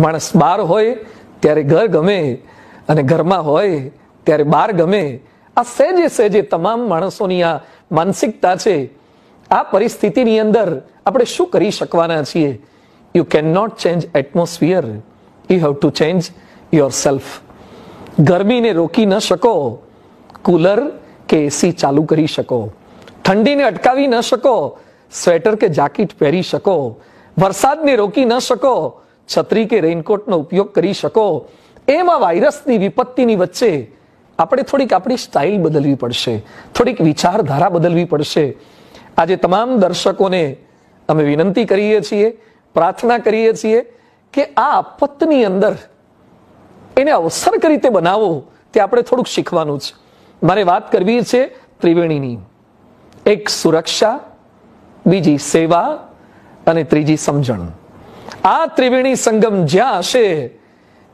માણસ બહાર હોય ત્યારે ઘર ગમે અને ઘરમાં હોય ત્યારે બહાર ગમે આ સહેજે સહેજે તમામ માણસોની આ માનસિકતા છે આ પરિસ્થિતિની અંદર આપણે શું કરી શકવાના છીએ you can not change atmosphere you have to change yourself ગરમીને રોકી ન શકો કુલર કે એસી ચાલુ કરી શકો ઠંડીને અટકાવી ન શકો સ્વેટર કે જાકીટ પહેરી શકો વરસાદને રોકી ન શકો છત્રી કે રેઇનકોટનો ઉપયોગ કરી શકો એમાં વાયરસની વિપત્તિની વચ્ચે આપણે થોડીક આપણી સ્ટાઇલ બદલવી પડશે થોડીક વિચારધારા બદલવી પડશે આજે તમામ દર્શકોને અમે વિનંતી કરીએ છીએ પ્રાર્થના કરીએ છીએ કે આ આપત્તિની અંદર એને અવસરક રીતે બનાવો તે આપણે થોડુંક શીખવાનું છે મારે વાત કરવી છે ત્રિવેણીની એક સુરક્ષા બીજી સેવા અને ત્રીજી સમજણ આ ત્રિવેણી સંગમ જ્યાં હશે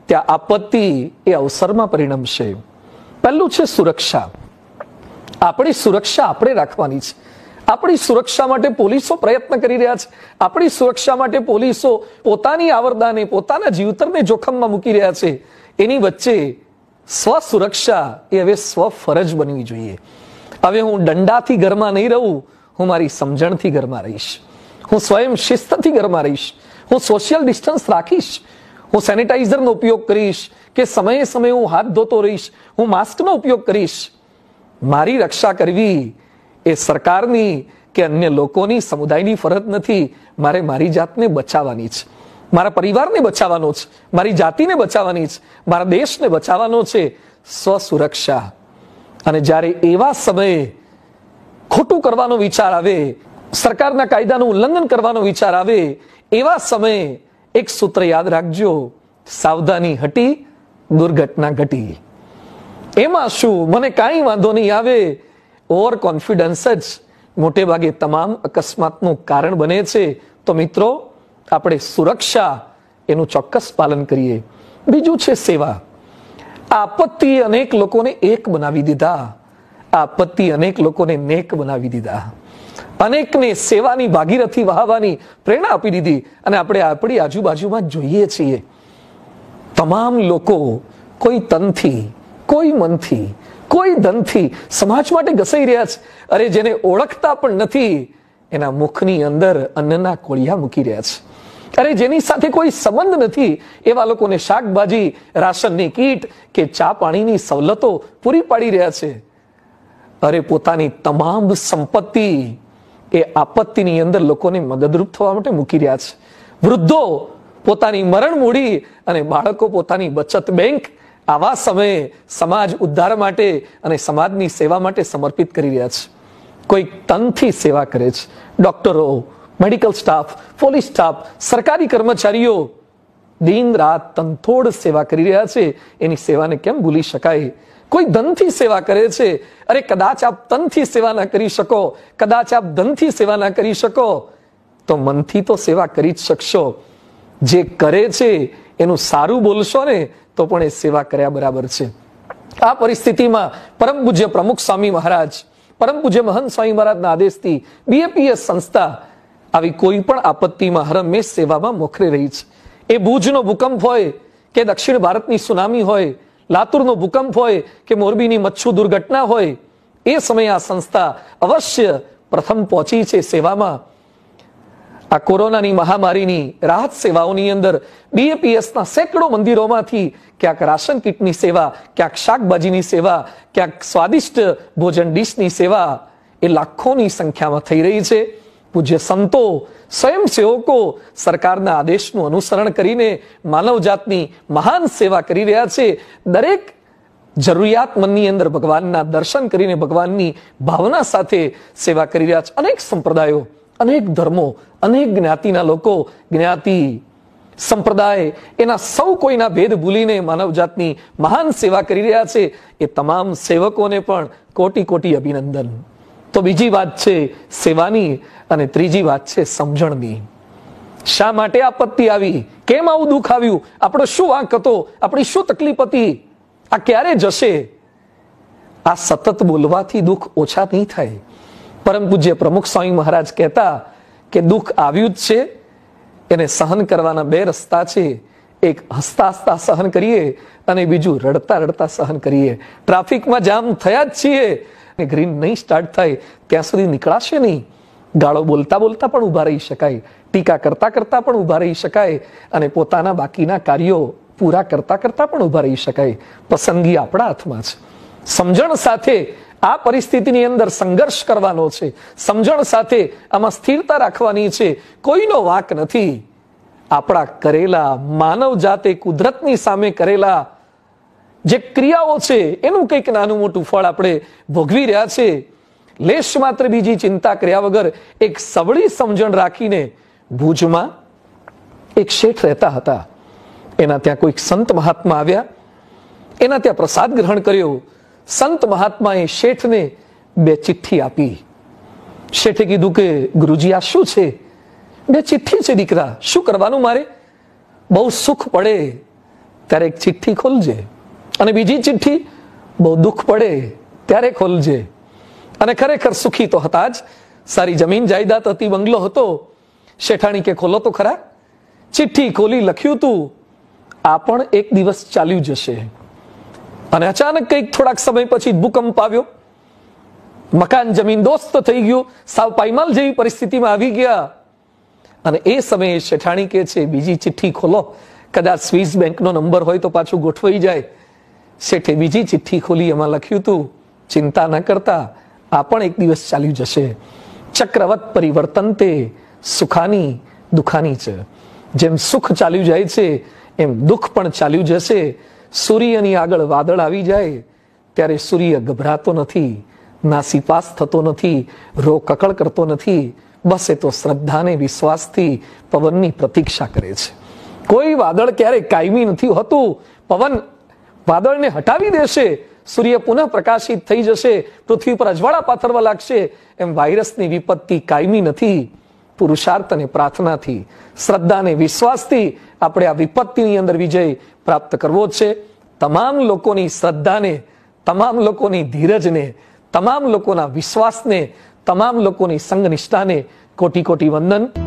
ત્યાં આપત્તિ એ અવસરમાં પરિણમશે પહેલું છે સુરક્ષા આપણી સુરક્ષા આપણે રાખવાની છે આપણી સુરક્ષા માટે પોલીસો પ્રયત્ન કરી રહ્યા છે આપણી સુરક્ષા માટે પોલીસો પોતાની આવરદાને પોતાના જીવતરને જોખમમાં મૂકી રહ્યા છે એની વચ્ચે સ્વસુરક્ષા એ હવે સ્વ ફરજ બનવી જોઈએ હવે હું દંડાથી ઘરમાં નહીં રહું હું મારી સમજણથી ઘરમાં રહીશ હું સ્વયં શિસ્તથી ઘરમાં રહીશ હું સોશિયલ ડિસ્ટન્સ રાખીશ હું સેનિટાઈઝરનો ઉપયોગ કરીશ કે સમયે સમયે હું હાથ ધોતો રહીશ હું માસ્કનો ઉપયોગ કરીશ મારી રક્ષા કરવી એ સરકારની કે અન્ય લોકોની સમુદાયની ફરજ નથી મારે મારી જાતને બચાવવાની છે મારા પરિવારને બચાવવાનો છે મારી જાતિને બચાવવાની છે મારા દેશને બચાવવાનો છે સ્વસુરક્ષા અને જ્યારે એવા સમયે ખોટું કરવાનો વિચાર આવે સરકારના કાયદાનું ઉલ્લંઘન કરવાનો વિચાર આવે એવા સમયે એક સૂત્ર યાદ રાખજો સાવધાની હટી દુર્ઘટના ઘટી એમાં શું મને કાંઈ વાંધો નહીં આવે ઓવર કોન્ફિડન્સ જ મોટે ભાગે તમામ અકસ્માતનું કારણ બને છે તો મિત્રો આપણે સુરક્ષા એનું ચોક્કસ પાલન કરીએ બીજું છે સેવા આપત્તિ અનેક લોકોને એક બનાવી દીધા આપત્તિ અનેક લોકોને નેક બનાવી દીધા અનેકને સેવાની ભાગીરથી વહાવાની પ્રેરણા આપી દીધી અને આપણે આપણી આજુબાજુમાં જોઈએ છીએ તમામ લોકો કોઈ તનથી કોઈ મનથી કોઈ ધનથી સમાજ માટે ઘસાઈ રહ્યા છે અરે જેને ઓળખતા પણ નથી એના મુખની અંદર અન્નના કોળિયા મૂકી રહ્યા છે અરે જેની સાથે કોઈ સંબંધ નથી એવા લોકોને શાકભાજી રાશનની કીટ કે ચા પાણીની સવલતો પૂરી પાડી રહ્યા છે અરે પોતાની તમામ સંપત્તિ એ આપત્તિની અંદર લોકોને મદદરૂપ થવા માટે મૂકી રહ્યા છે વૃદ્ધો પોતાની મરણ મૂડી અને બાળકો પોતાની બચત બેંક આવા સમયે સમાજ ઉદ્ધાર માટે અને સમાજની સેવા માટે સમર્પિત કરી રહ્યા છે કોઈક તનથી સેવા કરે છે ડોક્ટરો મેડિકલ સ્ટાફ પોલીસ સ્ટાફ સરકારી કર્મચારીઓ દિન રાત તનથોડ સેવા કરી રહ્યા છે એની સેવાને કેમ ભૂલી શકાય કોઈ ધનથી સેવા કરે છે અરે કદાચ આપ તનથી સેવા ના કરી શકો કદાચ આપ ધનથી સેવા ના કરી શકો તો મનથી તો સેવા કરી જ શકશો જે કરે છે એનું સારું બોલશો ને તો પણ એ સેવા કર્યા બરાબર છે આ પરિસ્થિતિમાં પરમ પૂજ્ય પ્રમુખ સ્વામી મહારાજ પરમ પૂજ્ય મહંત સ્વામી મહારાજના આદેશથી બીએપીએસ સંસ્થા આવી કોઈ પણ આપત્તિમાં હરમેશ સેવામાં મોખરે રહી છે એ ભુજનો ભૂકંપ હોય કે દક્ષિણ ભારતની સુનામી હોય લાતુરનો ભૂકંપ હોય કે મોરબીની મચ્છુ દુર્ઘટના હોય એ સમયે આ સંસ્થા અવશ્ય પ્રથમ પહોંચી છે સેવામાં આ કોરોનાની મહામારીની રાહત સેવાઓની અંદર બીએપીએસના સેંકડો મંદિરોમાંથી ક્યાંક રાશન કીટની સેવા ક્યાંક શાકભાજીની સેવા ક્યાંક સ્વાદિષ્ટ ભોજન ડીશની સેવા એ લાખોની સંખ્યામાં થઈ રહી છે પૂજ્ય સંતો સ્વયંસેવકો સરકારના આદેશનું અનુસરણ કરીને માનવજાતની મહાન સેવા કરી રહ્યા છે દરેક જરૂરિયાતમંદની અંદર ભગવાનના દર્શન કરીને ભગવાનની ભાવના સાથે સેવા કરી રહ્યા છે અનેક સંપ્રદાયો અનેક ધર્મો અનેક જ્ઞાતિના લોકો જ્ઞાતિ સંપ્રદાય એના સૌ કોઈના ભેદ ભૂલીને માનવજાતની મહાન સેવા કરી રહ્યા છે એ તમામ સેવકોને પણ કોટી કોટી અભિનંદન તો બીજી વાત છે સેવાની અને ત્રીજી વાત છે સમજણની શા માટે આપત્તિ આવી કેમ આવું દુઃખ આવ્યું આપણો શું આંક હતો આપણી શું તકલીફ હતી આ ક્યારે જશે આ સતત બોલવાથી દુઃખ ઓછા નહીં થાય પરમ પૂજ્ય પ્રમુખ સ્વામી મહારાજ કહેતા કે દુઃખ આવ્યું જ છે એને સહન કરવાના બે રસ્તા છે એક હસતા હસતા સહન કરીએ અને બીજું રડતા રડતા સહન કરીએ ટ્રાફિકમાં જામ થયા જ છીએ અને ગ્રીન નહીં સ્ટાર્ટ થાય ત્યાં સુધી નીકળાશે નહીં ગાળો બોલતા બોલતા પણ ઊભા રહી શકાય ટીકા કરતા કરતા પણ ઊભા રહી શકાય અને પોતાના બાકીના કાર્યો પૂરા કરતા કરતા પણ ઊભા રહી શકાય પસંદગી આપણા હાથમાં છે સમજણ સાથે આ પરિસ્થિતિની અંદર સંઘર્ષ કરવાનો છે સમજણ સાથે આમાં સ્થિરતા રાખવાની છે કોઈનો વાક નથી આપણા કરેલા માનવ જાતે કુદરતની સામે કરેલા જે ક્રિયાઓ છે એનું કંઈક નાનું મોટું ફળ આપણે ભોગવી રહ્યા છે લેશ માત્ર બીજી ચિંતા કર્યા વગર એક સવળી સમજણ રાખીને ભુજમાં એક શેઠ રહેતા હતા એના ત્યાં કોઈક સંત મહાત્મા આવ્યા એના ત્યાં પ્રસાદ ગ્રહણ કર્યો સંત મહાત્માએ શેઠને બે ચિઠ્ઠી આપી શેઠે કીધું કે ગુરુજી આ શું છે બે ચિઠ્ઠી છે દીકરા શું કરવાનું મારે બહુ સુખ પડે ત્યારે એક ચિઠ્ઠી ખોલજે અને બીજી ચિઠ્ઠી બહુ દુઃખ પડે ત્યારે ખોલજે અને ખરેખર સુખી તો હતા જ સારી જમીન જાયદાદ હતી બંગલો હતો શેઠાણી કે ખોલો તો ખરા ચિઠ્ઠી ખોલી લખ્યું તું આ પણ એક દિવસ ચાલ્યું જશે અને અચાનક કંઈક થોડાક સમય પછી ભૂકંપ આવ્યો મકાન જમીન દોસ્ત થઈ ગયું સાવ પાયમાલ જેવી પરિસ્થિતિમાં આવી ગયા અને એ સમયે શેઠાણી કે છે બીજી ચિઠ્ઠી ખોલો કદાચ સ્વિસ બેંકનો નંબર હોય તો પાછું ગોઠવાઈ જાય શેઠે બીજી ચિઠ્ઠી ખોલી એમાં લખ્યું હતું ચિંતા ન કરતા આ પણ એક દિવસ ચાલ્યું જશે ચક્રવત પરિવર્તન તે સુખાની દુખાની છે જેમ સુખ ચાલ્યું જાય છે એમ દુઃખ પણ ચાલ્યું જશે સૂર્યની આગળ વાદળ આવી જાય ત્યારે સૂર્ય ગભરાતો નથી નાસીપાસ થતો નથી રો કકળ કરતો નથી બસ એ તો શ્રદ્ધાને વિશ્વાસથી પવનની પ્રતીક્ષા કરે છે કોઈ વાદળ ક્યારેય કાયમી નથી હોતું પવન વાદળને હટાવી દેશે સૂર્ય પુનઃ પ્રકાશિત થઈ જશે પૃથ્વી પર અજવાળા પાથરવા લાગશે એમ વાયરસની વિપત્તિ કાયમી નથી પુરુષાર્થ અને પ્રાર્થનાથી શ્રદ્ધા અને વિશ્વાસથી આપણે આ વિપત્તિની અંદર વિજય પ્રાપ્ત કરવો જ છે તમામ લોકોની શ્રદ્ધાને તમામ લોકોની ધીરજને તમામ લોકોના વિશ્વાસને તમામ લોકોની સંઘનિષ્ઠાને કોટી કોટી વંદન